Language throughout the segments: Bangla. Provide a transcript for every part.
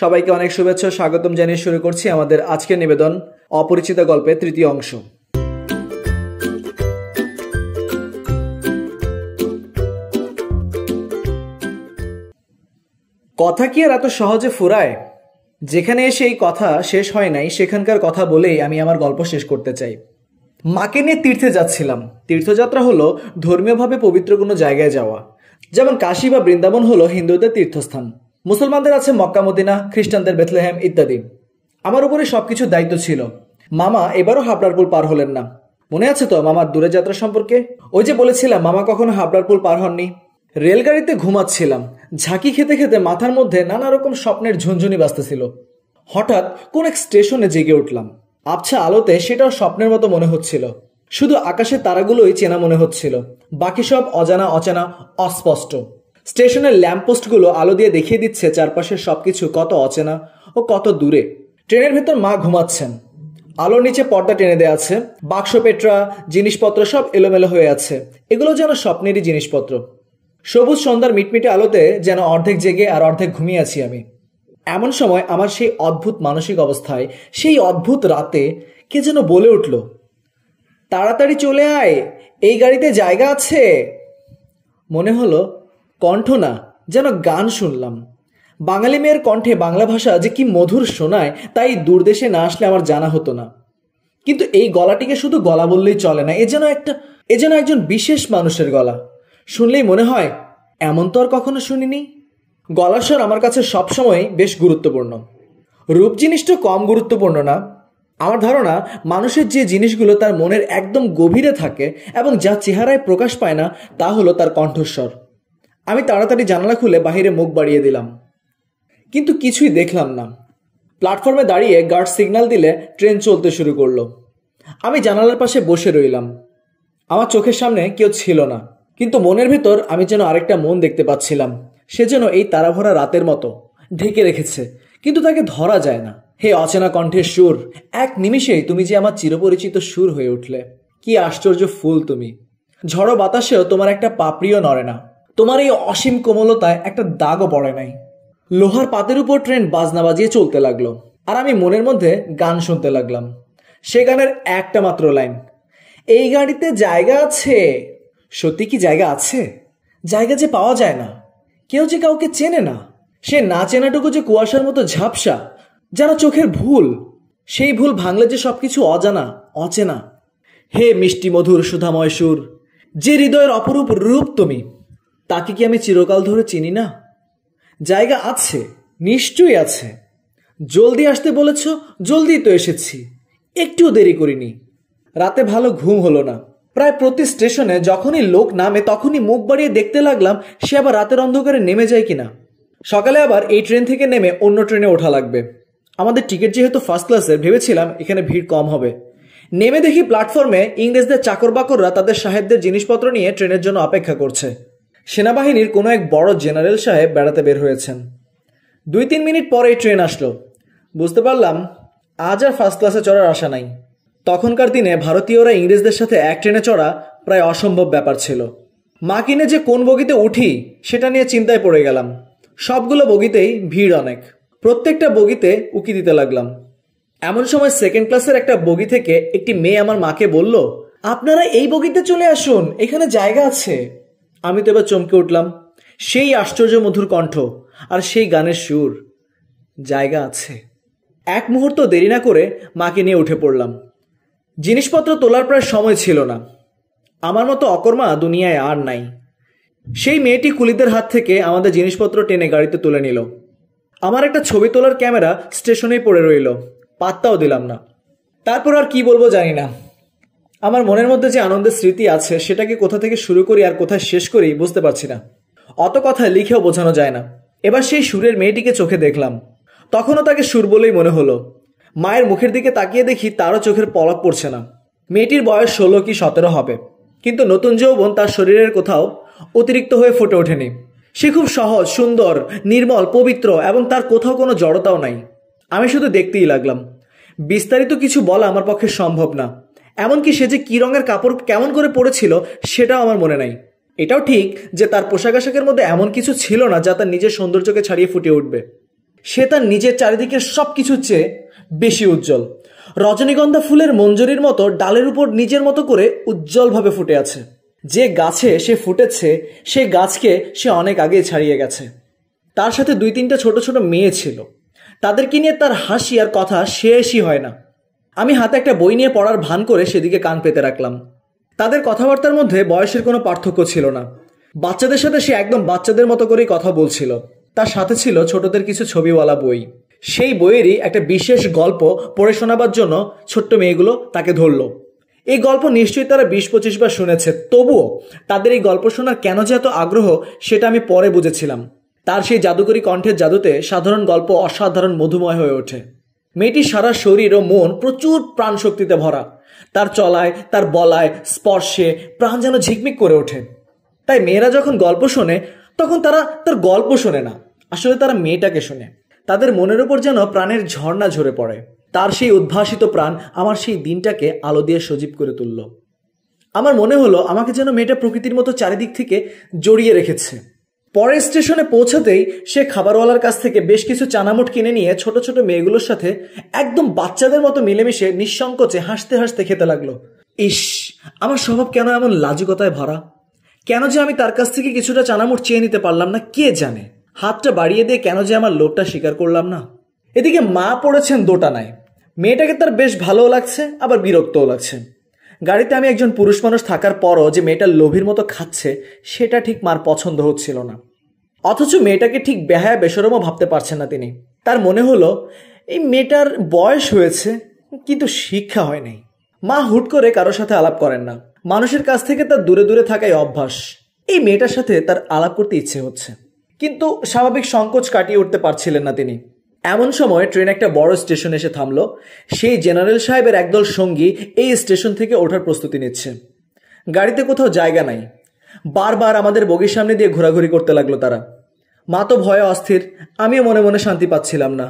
সবাইকে অনেক শুভেচ্ছা স্বাগতম জানিয়ে শুরু করছি আমাদের আজকের নিবেদন অপরিচিত গল্পে তৃতীয় অংশ কথা কি আর এত সহজে ফুরায় যেখানে এসে এই কথা শেষ হয় নাই সেখানকার কথা বলেই আমি আমার গল্প শেষ করতে চাই মাকে নিয়ে তীর্থে যাচ্ছিলাম তীর্থযাত্রা হলো ধর্মীয়ভাবে পবিত্র কোনো জায়গায় যাওয়া যেমন কাশী বা বৃন্দাবন হলো হিন্দুদের তীর্থস্থান মুসলমানদের আছে মক্কা মদিনা খ্রিস্টানদের বেথলেহেম ইত্যাদি আমার উপরে সবকিছু দায়িত্ব ছিল মামা এবারও হাবড়ার পুল পার হলেন না মনে আছে তো মামার দূরে যাত্রা সম্পর্কে ওই যে বলেছিলাম মামা কখনো হাবড়ার পুল পার হননি রেলগাড়িতে ঘুমাচ্ছিলাম ঝাঁকি খেতে খেতে মাথার মধ্যে নানা রকম স্বপ্নের ঝুনঝুনি বাজতেছিল হঠাৎ কোন এক স্টেশনে জেগে উঠলাম আবছা আলোতে সেটাও স্বপ্নের মতো মনে হচ্ছিল শুধু আকাশের তারাগুলোই চেনা মনে হচ্ছিল বাকি সব অজানা অচেনা অস্পষ্ট স্টেশনের ল্যাম্পপোস্টগুলো আলো দিয়ে দেখিয়ে দিচ্ছে চারপাশের সবকিছু কত অচেনা ও কত দূরে ট্রেনের ভেতর মা ঘুমাচ্ছেন আলোর নিচে পর্দা টেনে দেয়া আছে বাক্স পেটরা জিনিসপত্র সব এলোমেলো হয়ে আছে এগুলো যেন স্বপ্নেরই জিনিসপত্র সবুজ সন্ধ্যার মিটমিটে আলোতে যেন অর্ধেক জেগে আর অর্ধেক ঘুমিয়ে আছি আমি এমন সময় আমার সেই অদ্ভুত মানসিক অবস্থায় সেই অদ্ভুত রাতে কে যেন বলে উঠল তাড়াতাড়ি চলে আয় এই গাড়িতে জায়গা আছে মনে হলো কণ্ঠ না যেন গান শুনলাম বাঙালি মেয়ের কণ্ঠে বাংলা ভাষা যে কি মধুর শোনায় তাই দূরদেশে না আসলে আমার জানা হতো না কিন্তু এই গলাটিকে শুধু গলা বললেই চলে না এ যেন একটা এ যেন একজন বিশেষ মানুষের গলা শুনলেই মনে হয় এমন তো আর কখনো শুনিনি গলার স্বর আমার কাছে সবসময় বেশ গুরুত্বপূর্ণ রূপ জিনিসটা কম গুরুত্বপূর্ণ না আমার ধারণা মানুষের যে জিনিসগুলো তার মনের একদম গভীরে থাকে এবং যা চেহারায় প্রকাশ পায় না তা হলো তার কণ্ঠস্বর আমি তাড়াতাড়ি জানালা খুলে বাহিরে মুখ বাড়িয়ে দিলাম কিন্তু কিছুই দেখলাম না প্ল্যাটফর্মে দাঁড়িয়ে গার্ড সিগন্যাল দিলে ট্রেন চলতে শুরু করলো আমি জানালার পাশে বসে রইলাম আমার চোখের সামনে কেউ ছিল না কিন্তু মনের ভেতর আমি যেন আরেকটা মন দেখতে পাচ্ছিলাম সে যেন এই তারাভরা রাতের মতো ঢেকে রেখেছে কিন্তু তাকে ধরা যায় না হে অচেনা কণ্ঠের সুর এক নিমিষেই তুমি যে আমার চিরপরিচিত সুর হয়ে উঠলে কি আশ্চর্য ফুল তুমি ঝড়ো বাতাসেও তোমার একটা পাপড়িও নড়ে না তোমার এই অসীম কোমলতায় একটা দাগও পড়ে নাই লোহার পাতের উপর ট্রেন বাজনা বাজিয়ে চলতে লাগলো আর আমি মনের মধ্যে গান শুনতে লাগলাম সে গানের একটা মাত্র লাইন এই গাড়িতে জায়গা আছে সত্যি কি জায়গা আছে জায়গা যে পাওয়া যায় না কেউ যে কাউকে চেনে না সে না চেনাটুকু যে কুয়াশার মতো ঝাপসা যেন চোখের ভুল সেই ভুল ভাঙলে যে সবকিছু অজানা অচেনা হে মিষ্টি মধুর সুধাময় সুর যে হৃদয়ের অপরূপ রূপ তুমি তাকে কি আমি চিরকাল ধরে চিনি না জায়গা আছে নিশ্চয়ই আছে জলদি আসতে বলেছ জলদি তো এসেছি একটুও দেরি করিনি রাতে ভালো ঘুম হলো না প্রায় প্রতি স্টেশনে যখনই লোক নামে তখনই মুখ বাড়িয়ে দেখতে লাগলাম সে আবার রাতের অন্ধকারে নেমে যায় কিনা সকালে আবার এই ট্রেন থেকে নেমে অন্য ট্রেনে ওঠা লাগবে আমাদের টিকিট যেহেতু ফার্স্ট ক্লাসের ভেবেছিলাম এখানে ভিড় কম হবে নেমে দেখি প্ল্যাটফর্মে ইংরেজদের চাকর বাকররা তাদের সাহেবদের জিনিসপত্র নিয়ে ট্রেনের জন্য অপেক্ষা করছে সেনাবাহিনীর কোনো এক বড় জেনারেল সাহেব বেড়াতে বের হয়েছেন দুই তিন মিনিট পরেই ট্রেন আসলো বুঝতে পারলাম আজ আর ফার্স্ট ক্লাসে চড়ার আশা নাই তখনকার দিনে ভারতীয়রা ইংরেজদের সাথে এক ট্রেনে চড়া প্রায় অসম্ভব ব্যাপার ছিল মা কিনে যে কোন বগিতে উঠি সেটা নিয়ে চিন্তায় পড়ে গেলাম সবগুলো বগিতেই ভিড় অনেক প্রত্যেকটা বগিতে উকি দিতে লাগলাম এমন সময় সেকেন্ড ক্লাসের একটা বগি থেকে একটি মেয়ে আমার মাকে বলল আপনারা এই বগিতে চলে আসুন এখানে জায়গা আছে আমি তো এবার চমকে উঠলাম সেই আশ্চর্য মধুর কণ্ঠ আর সেই গানের সুর জায়গা আছে এক মুহূর্ত দেরি না করে মাকে নিয়ে উঠে পড়লাম জিনিসপত্র তোলার প্রায় সময় ছিল না আমার মতো অকর্মা দুনিয়ায় আর নাই সেই মেয়েটি কুলিদের হাত থেকে আমাদের জিনিসপত্র টেনে গাড়িতে তুলে নিল আমার একটা ছবি তোলার ক্যামেরা স্টেশনেই পড়ে রইল পাত্তাও দিলাম না তারপর আর কি বলবো জানি না আমার মনের মধ্যে যে আনন্দের স্মৃতি আছে সেটাকে কোথা থেকে শুরু করি আর কোথায় শেষ করি বুঝতে পারছি না অত কথা লিখেও বোঝানো যায় না এবার সেই সুরের মেয়েটিকে চোখে দেখলাম তখনও তাকে সুর বলেই মনে হলো মায়ের মুখের দিকে তাকিয়ে দেখি তারও চোখের পলক পড়ছে না মেয়েটির বয়স ষোলো কি সতেরো হবে কিন্তু নতুন যৌবন তার শরীরের কোথাও অতিরিক্ত হয়ে ফুটে ওঠেনি সে খুব সহজ সুন্দর নির্মল পবিত্র এবং তার কোথাও কোনো জড়তাও নাই আমি শুধু দেখতেই লাগলাম বিস্তারিত কিছু বলা আমার পক্ষে সম্ভব না এমনকি সে যে কী রঙের কাপড় কেমন করে পরেছিল সেটাও আমার মনে নাই এটাও ঠিক যে তার পোশাক আশাকের মধ্যে এমন কিছু ছিল না যা তার নিজের সৌন্দর্যকে ছাড়িয়ে ফুটে উঠবে সে তার নিজের চারিদিকের সব কিছুর চেয়ে বেশি উজ্জ্বল রজনীগন্ধা ফুলের মঞ্জুরির মতো ডালের উপর নিজের মতো করে উজ্জ্বলভাবে ফুটে আছে যে গাছে সে ফুটেছে সে গাছকে সে অনেক আগে ছাড়িয়ে গেছে তার সাথে দুই তিনটা ছোট ছোট মেয়ে ছিল তাদেরকে নিয়ে তার হাসি আর কথা শেষই হয় না আমি হাতে একটা বই নিয়ে পড়ার ভান করে সেদিকে কান পেতে রাখলাম তাদের কথাবার্তার মধ্যে বয়সের কোনো পার্থক্য ছিল না বাচ্চাদের সাথে সে একদম বাচ্চাদের মতো করেই কথা বলছিল তার সাথে ছিল ছোটদের কিছু ছবিওয়ালা বই সেই বইয়েরই একটা বিশেষ গল্প পড়ে শোনাবার জন্য ছোট্ট মেয়েগুলো তাকে ধরল এই গল্প নিশ্চয়ই তারা বিশ পঁচিশ বার শুনেছে তবুও তাদের এই গল্প শোনার কেন যে এত আগ্রহ সেটা আমি পরে বুঝেছিলাম তার সেই জাদুকরী কণ্ঠের জাদুতে সাধারণ গল্প অসাধারণ মধুময় হয়ে ওঠে মেয়েটির সারা শরীর ও মন প্রচুর প্রাণশক্তিতে ভরা তার চলায় তার বলায় স্পর্শে প্রাণ যেন ঝিকমিক করে ওঠে তাই মেয়েরা যখন গল্প শোনে তখন তারা তার গল্প শোনে না আসলে তারা মেয়েটাকে শোনে তাদের মনের উপর যেন প্রাণের ঝর্ণা ঝরে পড়ে তার সেই উদ্ভাসিত প্রাণ আমার সেই দিনটাকে আলো দিয়ে সজীব করে তুলল আমার মনে হলো আমাকে যেন মেয়েটা প্রকৃতির মতো চারিদিক থেকে জড়িয়ে রেখেছে পরের স্টেশনে পৌঁছাতেই সে খাবারওয়ালার কাছ থেকে বেশ কিছু চানামুট কিনে নিয়ে ছোট ছোট মেয়েগুলোর সাথে একদম বাচ্চাদের মতো মিলেমিশে নিঃসংকোচে হাসতে হাসতে খেতে লাগলো ইস আমার স্বভাব কেন এমন লাজুকতায় ভরা কেন যে আমি তার কাছ থেকে কিছুটা চানামুট চেয়ে নিতে পারলাম না কে জানে হাতটা বাড়িয়ে দিয়ে কেন যে আমার লোকটা স্বীকার করলাম না এদিকে মা পড়েছেন দোটানায় মেয়েটাকে তার বেশ ভালোও লাগছে আবার বিরক্তও লাগছে গাড়িতে আমি একজন পুরুষ মানুষ থাকার পরও যে মেয়েটা লোভীর মতো খাচ্ছে সেটা ঠিক মার পছন্দ হচ্ছিল না অথচ মেয়েটাকে ঠিক বেহায়া বেসরমও ভাবতে পারছেন না তিনি তার মনে হলো এই মেয়েটার বয়স হয়েছে কিন্তু শিক্ষা হয় নাই মা হুট করে কারোর সাথে আলাপ করেন না মানুষের কাছ থেকে তার দূরে দূরে থাকাই অভ্যাস এই মেয়েটার সাথে তার আলাপ করতে ইচ্ছে হচ্ছে কিন্তু স্বাভাবিক সংকোচ কাটিয়ে উঠতে পারছিলেন না তিনি এমন সময় ট্রেন একটা বড় স্টেশন এসে থামলো সেই জেনারেল সাহেবের একদল সঙ্গী এই স্টেশন থেকে ওঠার প্রস্তুতি নিচ্ছে গাড়িতে কোথাও জায়গা নাই বারবার আমাদের বগির সামনে দিয়ে ঘোরাঘুরি করতে লাগলো তারা মা তো ভয়ে অস্থির আমিও মনে মনে শান্তি পাচ্ছিলাম না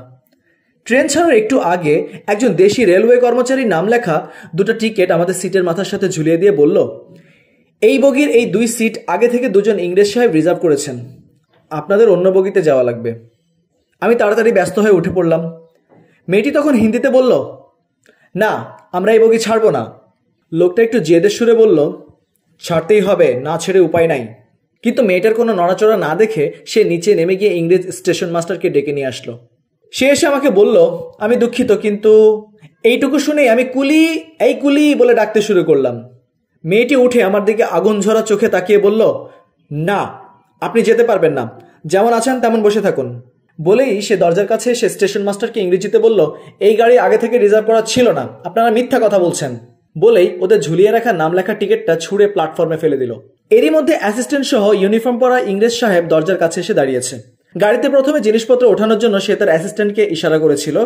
ট্রেন ছাড়ার একটু আগে একজন দেশি রেলওয়ে কর্মচারীর নাম লেখা দুটো টিকিট আমাদের সিটের মাথার সাথে ঝুলিয়ে দিয়ে বলল এই বগির এই দুই সিট আগে থেকে দুজন ইংরেজ সাহেব রিজার্ভ করেছেন আপনাদের অন্য বগিতে যাওয়া লাগবে আমি তাড়াতাড়ি ব্যস্ত হয়ে উঠে পড়লাম মেয়েটি তখন হিন্দিতে বলল না আমরা এই বগি ছাড়বো না লোকটা একটু জেদের সুরে বলল ছাড়তেই হবে না ছেড়ে উপায় নাই কিন্তু মেয়েটার কোনো নড়াচড়া না দেখে সে নিচে নেমে গিয়ে ইংরেজ স্টেশন মাস্টারকে ডেকে নিয়ে আসলো সে এসে আমাকে বলল আমি দুঃখিত কিন্তু এইটুকু শুনে আমি কুলি এই কুলি বলে ডাকতে শুরু করলাম মেয়েটি উঠে আমার দিকে আগুন ঝরা চোখে তাকিয়ে বলল না আপনি যেতে পারবেন না যেমন আছেন তেমন বসে থাকুন বলেই সে দরজার কাছে এসে স্টেশন মাস্টারকে ইংরেজিতে বলল এই গাড়ি আগে থেকে রিজার্ভ করা ছিল না আপনারা মিথ্যা কথা বলছেন বলেই ওদের ঝুলিয়ে রাখা নাম লেখা টিকিটটা ছুঁড়ে প্ল্যাটফর্মে ফেলে দিল এরই মধ্যে অ্যাসিস্ট্যান্ট সহ ইউনিফর্ম পরা ইংরেজ সাহেব দরজার কাছে এসে দাঁড়িয়েছে গাড়িতে প্রথমে জিনিসপত্র ওঠানোর জন্য সে তার অ্যাসিস্ট্যান্টকে ইশারা করেছিল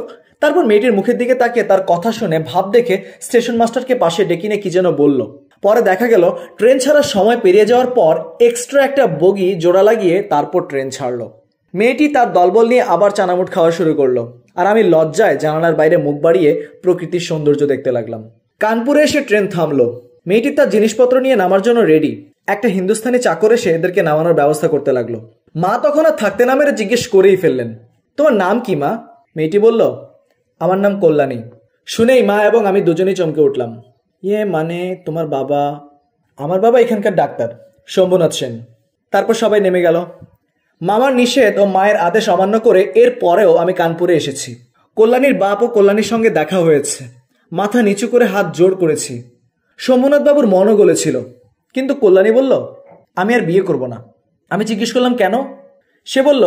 তারপর মেয়েটির মুখের দিকে তাকে তার কথা শুনে ভাব দেখে স্টেশন মাস্টারকে পাশে ডেকিনে কি যেন বলল পরে দেখা গেল ট্রেন ছাড়ার সময় পেরিয়ে যাওয়ার পর এক্সট্রা একটা বগি জোড়া লাগিয়ে তারপর ট্রেন ছাড়লো মেয়েটি তার দলবল নিয়ে আবার চানামুট খাওয়া শুরু করলো আর আমি লজ্জায় জানালার বাইরে মুখ বাড়িয়ে প্রকৃতির সৌন্দর্য দেখতে লাগলাম কানপুরে এসে ট্রেন থামলো মেয়েটি তার জিনিসপত্র নিয়ে নামার জন্য রেডি একটা হিন্দুস্থানি চাকর এসে এদেরকে নামানোর ব্যবস্থা করতে লাগলো মা তখন আর থাকতে নামের জিজ্ঞেস করেই ফেললেন তোমার নাম কি মা মেয়েটি বলল আমার নাম কল্যাণী শুনেই মা এবং আমি দুজনেই চমকে উঠলাম ইয়ে মানে তোমার বাবা আমার বাবা এখানকার ডাক্তার শম্ভুনাথ সেন তারপর সবাই নেমে গেল মামার নিষেধ ও মায়ের আদেশ অমান্য করে এর পরেও আমি কানপুরে এসেছি কল্যাণীর বাপ ও কল্যাণীর সঙ্গে দেখা হয়েছে মাথা নিচু করে হাত জোর করেছি বাবুর মনও গলেছিল কিন্তু কল্যাণী বলল আমি আর বিয়ে করব না আমি জিজ্ঞেস করলাম কেন সে বলল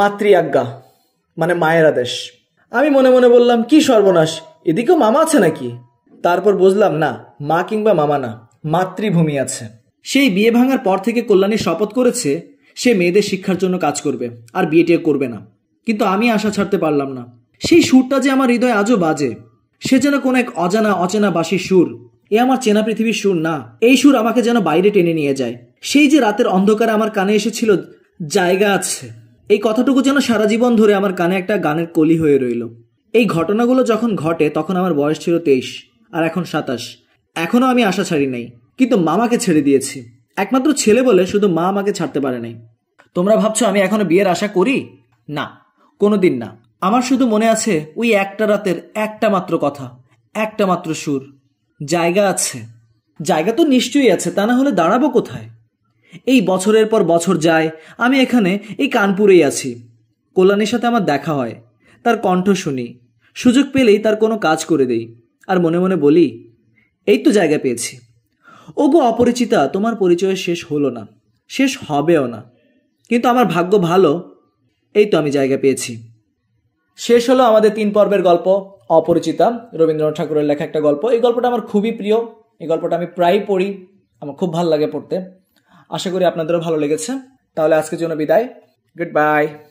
মাতৃ আজ্ঞা মানে মায়ের আদেশ আমি মনে মনে বললাম কি সর্বনাশ এদিকেও মামা আছে নাকি তারপর বুঝলাম না মা কিংবা মামা না মাতৃভূমি আছে সেই বিয়ে ভাঙার পর থেকে কল্যাণী শপথ করেছে সে মেয়েদের শিক্ষার জন্য কাজ করবে আর বিয়েটিয়ে করবে না কিন্তু আমি আশা ছাড়তে পারলাম না সেই সুরটা যে আমার হৃদয় আজও বাজে সে যেন কোনো এক অজানা অচেনা বাসি সুর এ আমার চেনা পৃথিবীর সুর না এই সুর আমাকে যেন বাইরে টেনে নিয়ে যায় সেই যে রাতের অন্ধকারে আমার কানে এসেছিল জায়গা আছে এই কথাটুকু যেন সারা জীবন ধরে আমার কানে একটা গানের কলি হয়ে রইল এই ঘটনাগুলো যখন ঘটে তখন আমার বয়স ছিল তেইশ আর এখন সাতাশ এখনও আমি আশা ছাড়ি নাই কিন্তু মামাকে ছেড়ে দিয়েছি একমাত্র ছেলে বলে শুধু মা আমাকে ছাড়তে পারে নাই তোমরা ভাবছো আমি এখনো বিয়ের আশা করি না কোনোদিন না আমার শুধু মনে আছে ওই একটা রাতের একটা মাত্র কথা একটা মাত্র সুর জায়গা আছে জায়গা তো নিশ্চয়ই আছে তা না হলে দাঁড়াবো কোথায় এই বছরের পর বছর যায় আমি এখানে এই কানপুরেই আছি কল্যাণের সাথে আমার দেখা হয় তার কণ্ঠ শুনি সুযোগ পেলেই তার কোনো কাজ করে দেই আর মনে মনে বলি এই তো জায়গা পেয়েছি ওগো অপরিচিতা তোমার পরিচয় শেষ হলো না শেষ হবেও না কিন্তু আমার ভাগ্য ভালো এই তো আমি জায়গা পেয়েছি শেষ হলো আমাদের তিন পর্বের গল্প অপরিচিতা রবীন্দ্রনাথ ঠাকুরের লেখা একটা গল্প এই গল্পটা আমার খুবই প্রিয় এই গল্পটা আমি প্রায় পড়ি আমার খুব ভালো লাগে পড়তে আশা করি আপনাদেরও ভালো লেগেছে তাহলে আজকের জন্য বিদায় গুড বাই